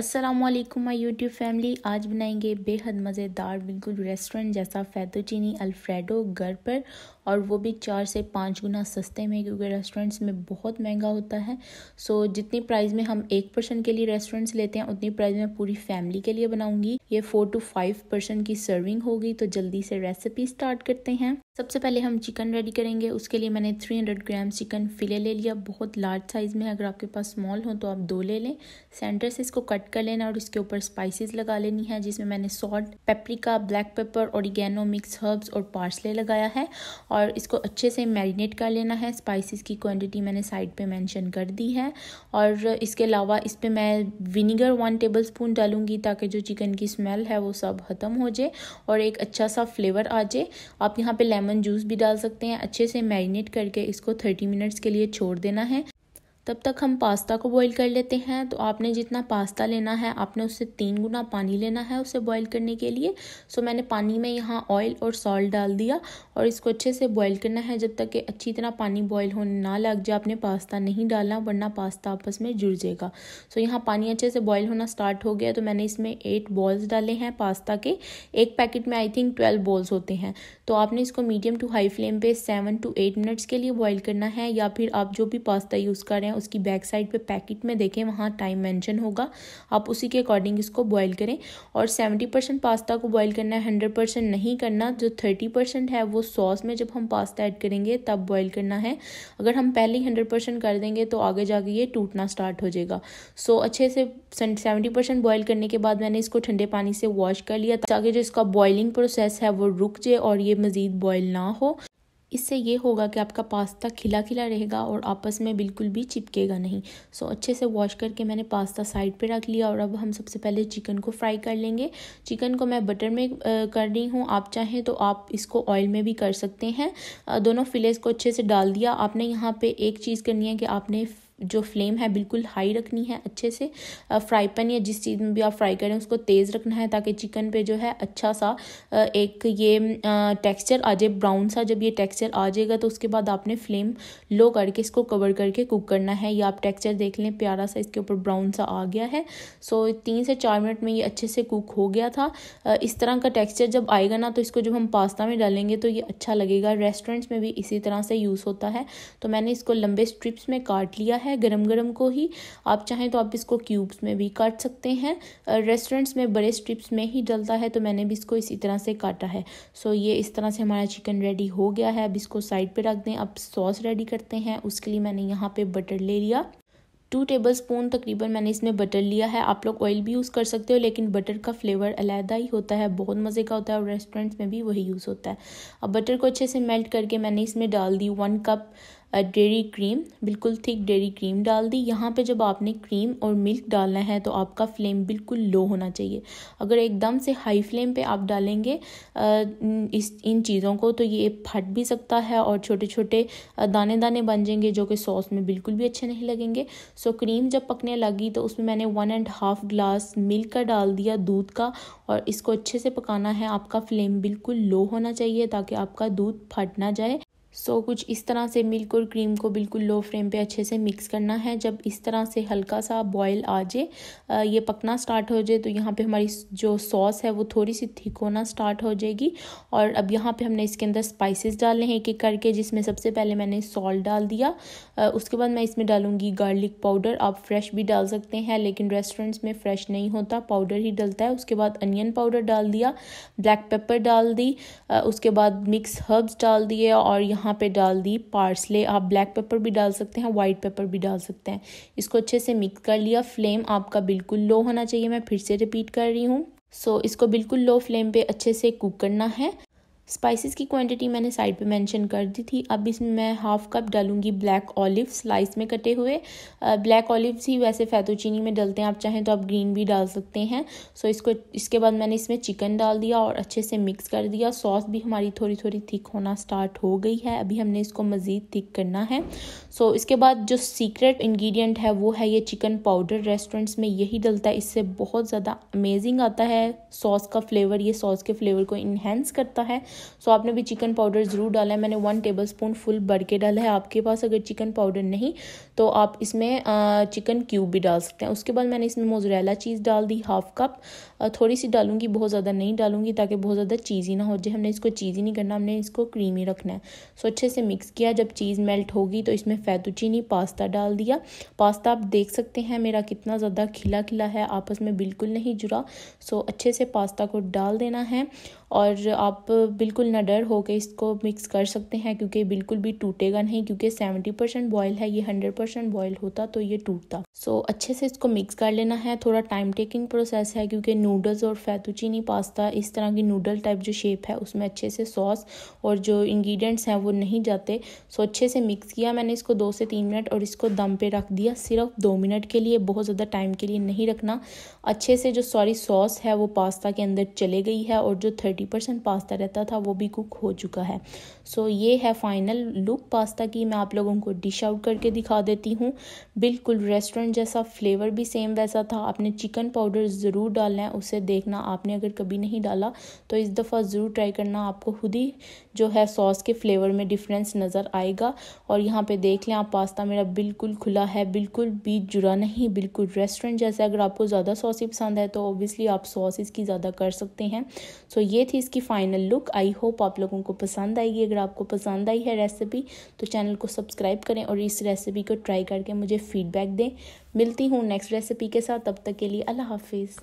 Aslam my YouTube family आज बनाएंगे बेहद मज़ेदार बिल्कुल रेस्टोरेंट जैसा फैतोचीनी अल्फ्रेडो घर पर और वो भी चार से पाँच गुना सस्ते में क्योंकि रेस्टोरेंट्स में बहुत महंगा होता है सो जितनी प्राइस में हम एक पर्सन के लिए रेस्टोरेंट्स लेते हैं उतनी प्राइस में पूरी फैमिली के लिए बनाऊंगी ये फोर टू फाइव पर्सन की सर्विंग होगी तो जल्दी से रेसिपी स्टार्ट करते हैं सबसे पहले हम चिकन रेडी करेंगे उसके लिए मैंने 300 ग्राम चिकन फिले ले लिया बहुत लार्ज साइज़ में अगर आपके पास स्मॉल हो तो आप दो ले लें सेंटर से इसको कट कर लेना और इसके ऊपर स्पाइसेस लगा लेनी है जिसमें मैंने सॉल्ट पेपरिका ब्लैक पेपर और मिक्स हर्ब्स और पार्सले लगाया है और और इसको अच्छे से मैरिनेट कर लेना है स्पाइसेस की क्वांटिटी मैंने साइड पे मेंशन कर दी है और इसके अलावा इस पर मैं विनीगर वन टेबल स्पून डालूँगी ताकि जो चिकन की स्मेल है वो सब ख़त्म हो जाए और एक अच्छा सा फ्लेवर आ जाए आप यहाँ पर लेमन जूस भी डाल सकते हैं अच्छे से मैरिनेट करके इसको थर्टी मिनट्स के लिए छोड़ देना है तब तक हम पास्ता को बॉईल कर लेते हैं तो आपने जितना पास्ता लेना है आपने उससे तीन गुना पानी लेना है उसे बॉईल करने के लिए सो मैंने पानी में यहाँ ऑयल और सॉल्ट डाल दिया और इसको अच्छे से बॉईल करना है जब तक कि अच्छी तरह पानी बॉईल होने ना लग जाए आपने पास्ता नहीं डालना वरना पास्ता आपस में जुड़ जाएगा सो यहाँ पानी अच्छे से बॉयल होना स्टार्ट हो गया तो मैंने इसमें एट बॉल्स डाले हैं पास्ता के एक पैकेट में आई थिंक ट्वेल्व बॉल्स होते हैं तो आपने इसको मीडियम टू हाई फ्लेम पर सेवन टू एट मिनट्स के लिए बॉयल करना है या फिर आप जो भी पास्ता यूज़ करें हैं उसकी बैक साइड पे पैकेट में देखें वहाँ टाइम मेंशन होगा आप उसी के अकॉर्डिंग इसको बॉईल करें और सेवेंटी परसेंट पास्ता को बॉईल करना है हंड्रेड परसेंट नहीं करना जो थर्टी परसेंट है वो सॉस में जब हम पास्ता ऐड करेंगे तब बॉईल करना है अगर हम पहले ही हंड्रेड परसेंट कर देंगे तो आगे जाके ये टूटना स्टार्ट हो जाएगा सो अच्छे से सेवेंटी परसेंट बॉयल करने के बाद मैंने इसको ठंडे पानी से वॉश कर लिया ताकि जो इसका बॉयलिंग प्रोसेस है वो रुक जाए और ये मज़ीद बॉयल ना हो इससे ये होगा कि आपका पास्ता खिला खिला रहेगा और आपस में बिल्कुल भी चिपकेगा नहीं सो अच्छे से वॉश करके मैंने पास्ता साइड पे रख लिया और अब हम सबसे पहले चिकन को फ्राई कर लेंगे चिकन को मैं बटर में कर रही हूँ आप चाहें तो आप इसको ऑयल में भी कर सकते हैं दोनों फिलेस को अच्छे से डाल दिया आपने यहाँ पर एक चीज़ करनी है कि आपने जो फ्लेम है बिल्कुल हाई रखनी है अच्छे से फ्राई पैन या जिस चीज़ में भी आप फ्राई करें उसको तेज़ रखना है ताकि चिकन पे जो है अच्छा सा एक ये टेक्सचर आ जाए ब्राउन सा जब ये टेक्सचर आ जाएगा तो उसके बाद आपने फ्लेम लो करके इसको कवर करके कुक करना है या आप टेक्सचर देख लें प्यारा सा इसके ऊपर ब्राउन सा आ गया है सो तीन से चार मिनट में ये अच्छे से कुक हो गया था इस तरह का टेक्स्चर जब आएगा ना तो इसको जब हम पास्ता में डालेंगे तो ये अच्छा लगेगा रेस्टोरेंट्स में भी इसी तरह से यूज़ होता है तो मैंने इसको लंबे स्ट्रिप्स में काट लिया है है गरम गरम को ही आप चाहें तो आप इसको क्यूब्स में भी काट सकते हैं रेस्टोरेंट्स में बड़े स्ट्रिप्स में ही डलता है तो मैंने भी इसको इसी तरह से काटा है सो ये इस तरह से हमारा चिकन रेडी हो गया है अब इसको साइड पर रख दें अब सॉस रेडी करते हैं उसके लिए मैंने यहाँ पर बटर ले लिया टू टेबल स्पून तकरीबन मैंने इसमें बटर लिया है आप लोग ऑयल भी यूज़ कर सकते हो लेकिन बटर का फ्लेवर अलहदा ही होता है बहुत मज़े का होता है और रेस्टोरेंट्स में भी वही यूज़ होता है अब बटर को अच्छे से मेल्ट करके मैंने इसमें डाल दी वन कप डेरी क्रीम बिल्कुल थिक डेरी क्रीम डाल दी यहाँ पे जब आपने क्रीम और मिल्क डालना है तो आपका फ्लेम बिल्कुल लो होना चाहिए अगर एकदम से हाई फ्लेम पे आप डालेंगे इस इन चीज़ों को तो ये फट भी सकता है और छोटे छोटे दाने दाने बन जाएंगे जो कि सॉस में बिल्कुल भी अच्छे नहीं लगेंगे सो क्रीम जब पकने लगी तो उसमें मैंने one and half glass milk का डाल दिया दूध का और इसको अच्छे से पकाना है आपका फ्लेम बिल्कुल लो होना चाहिए ताकि आपका दूध फट ना जाए सो so, कुछ इस तरह से मिल्क और क्रीम को बिल्कुल लो फ्लेम पे अच्छे से मिक्स करना है जब इस तरह से हल्का सा बॉयल आ जाए ये पकना स्टार्ट हो जाए तो यहाँ पे हमारी जो सॉस है वो थोड़ी सी थिक होना स्टार्ट हो जाएगी और अब यहाँ पे हमने इसके अंदर स्पाइसेस डालने हैं एक एक करके जिसमें सबसे पहले मैंने सॉल्ट डाल दिया उसके बाद मैं इसमें डालूँगी गार्लिक पाउडर आप फ्रेश भी डाल सकते हैं लेकिन रेस्टोरेंट्स में फ्रेश नहीं होता पाउडर ही डलता है उसके बाद अनियन पाउडर डाल दिया ब्लैक पेपर डाल दी उसके बाद मिक्स हर्ब्स डाल दिए और यहाँ यहाँ पे डाल दी पार्सले आप ब्लैक पेपर भी डाल सकते हैं वाइट पेपर भी डाल सकते हैं इसको अच्छे से मिक्स कर लिया फ्लेम आपका बिल्कुल लो होना चाहिए मैं फिर से रिपीट कर रही हूँ सो so, इसको बिल्कुल लो फ्लेम पे अच्छे से कुक करना है स्पाइसेस की क्वांटिटी मैंने साइड पे मेंशन कर दी थी अब इसमें मैं हाफ कप डालूंगी ब्लैक ऑलिव स्लाइस में कटे हुए ब्लैक ऑलिव ही वैसे फैतोचीनी में डलते हैं आप चाहें तो आप ग्रीन भी डाल सकते हैं सो इसको इसके बाद मैंने इसमें चिकन डाल दिया और अच्छे से मिक्स कर दिया सॉस भी हमारी थोड़ी थोड़ी थिक होना स्टार्ट हो गई है अभी हमने इसको मज़ीद थिक करना है सो so, इसके बाद जो सीक्रेट इंग्रेडिएंट है वो है ये चिकन पाउडर रेस्टोरेंट्स में यही डलता है इससे बहुत ज़्यादा अमेजिंग आता है सॉस का फ्लेवर ये सॉस के फ्लेवर को इन्हेंस करता है सो so, आपने भी चिकन पाउडर ज़रूर डाला है मैंने वन टेबल स्पून फुल भर के डाला है आपके पास अगर चिकन पाउडर नहीं तो आप इसमें चिकन क्यूब भी डाल सकते हैं उसके बाद मैंने इसमें मोजरेला चीज़ डाल दी हाफ कप थोड़ी सी डालूंगी बहुत ज़्यादा नहीं डालूंगी ताकि बहुत ज़्यादा चीज़ी ना हो जाए हमने इसको चीज़ी नहीं करना हमने इसको क्रीमी रखना है सो so, अच्छे से मिक्स किया जब चीज़ मेल्ट होगी तो इसमें फैतुचीनी पास्ता डाल दिया पास्ता आप देख सकते हैं मेरा कितना ज़्यादा खिला खिला है आपस में बिल्कुल नहीं जुड़ा सो अच्छे से पास्ता को डाल देना है और आप बिल्कुल ना डर होकर इसको मिक्स कर सकते हैं क्योंकि बिल्कुल भी टूटेगा नहीं क्योंकि सेवेंटी परसेंट बॉयल है ये हंड्रेड परसेंट बॉयल होता तो ये टूटता सो so, अच्छे से इसको मिक्स कर लेना है थोड़ा टाइम टेकिंग प्रोसेस है क्योंकि नूडल्स और फैतुचीनी पास्ता इस तरह की नूडल टाइप जो शेप है उसमें अच्छे से सॉस और जो इन्ग्रीडियंट्स हैं वो नहीं जाते सो so, अच्छे से मिक्स किया मैंने इसको इसको दो से तीन मिनट और इसको दम पे रख दिया सिर्फ दो मिनट के लिए बहुत ज़्यादा टाइम के लिए नहीं रखना अच्छे से जो सॉरी सॉस है वो पास्ता के अंदर चले गई है और जो थर्टी परसेंट पास्ता रहता था वो भी कुक हो चुका है सो ये है फाइनल लुक पास्ता की मैं आप लोगों को डिश आउट करके दिखा देती हूँ बिल्कुल रेस्टोरेंट जैसा फ्लेवर भी सेम वैसा था आपने चिकन पाउडर ज़रूर डालना है उसे देखना आपने अगर कभी नहीं डाला तो इस दफ़ा ज़रूर ट्राई करना आपको खुद ही जो है सॉस के फ्लेवर में डिफरेंस नज़र आएगा और यहाँ पे देख देख लें आप पास्ता मेरा बिल्कुल खुला है बिल्कुल भी जुड़ा नहीं बिल्कुल रेस्टोरेंट जैसा अगर आपको ज़्यादा सॉस ही पसंद है तो ओबियसली आप सॉस इसकी ज़्यादा कर सकते हैं सो ये थी इसकी फ़ाइनल लुक आई होप आप लोगों को पसंद आएगी अगर आपको पसंद आई है रेसिपी तो चैनल को सब्सक्राइब करें और इस रेसिपी को ट्राई करके मुझे फ़ीडबैक दें मिलती हूँ नेक्स्ट रेसिपी के साथ तब तक के लिए अल्लाह हाफिज़